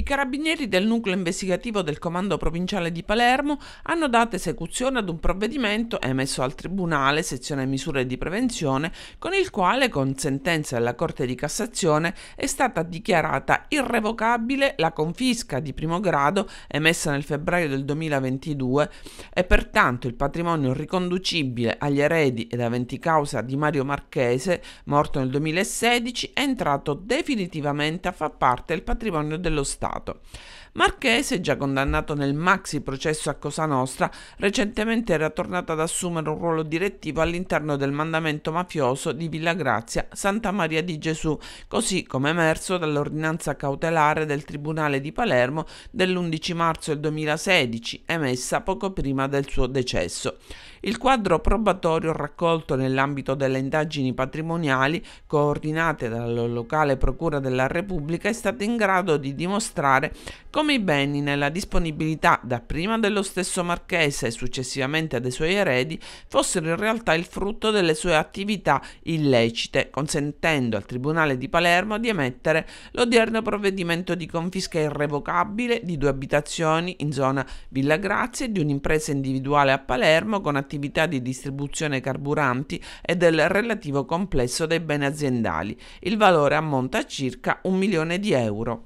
I carabinieri del nucleo investigativo del Comando Provinciale di Palermo hanno dato esecuzione ad un provvedimento emesso al Tribunale Sezione Misure di Prevenzione, con il quale, con sentenza della Corte di Cassazione, è stata dichiarata irrevocabile la confisca di primo grado emessa nel febbraio del 2022 e pertanto il patrimonio riconducibile agli eredi ed aventi causa di Mario Marchese, morto nel 2016, è entrato definitivamente a far parte del patrimonio dello Stato riservato. Marchese, già condannato nel maxi processo a Cosa Nostra, recentemente era tornato ad assumere un ruolo direttivo all'interno del mandamento mafioso di Villa Grazia Santa Maria di Gesù, così come emerso dall'ordinanza cautelare del Tribunale di Palermo dell'11 marzo del 2016, emessa poco prima del suo decesso. Il quadro probatorio raccolto nell'ambito delle indagini patrimoniali coordinate dalla locale Procura della Repubblica è stato in grado di dimostrare come i beni nella disponibilità dapprima dello stesso Marchese e successivamente dei suoi eredi fossero in realtà il frutto delle sue attività illecite, consentendo al Tribunale di Palermo di emettere l'odierno provvedimento di confisca irrevocabile di due abitazioni in zona Villa Grazia e di un'impresa individuale a Palermo con attività attività di distribuzione carburanti e del relativo complesso dei beni aziendali. Il valore ammonta a circa un milione di euro.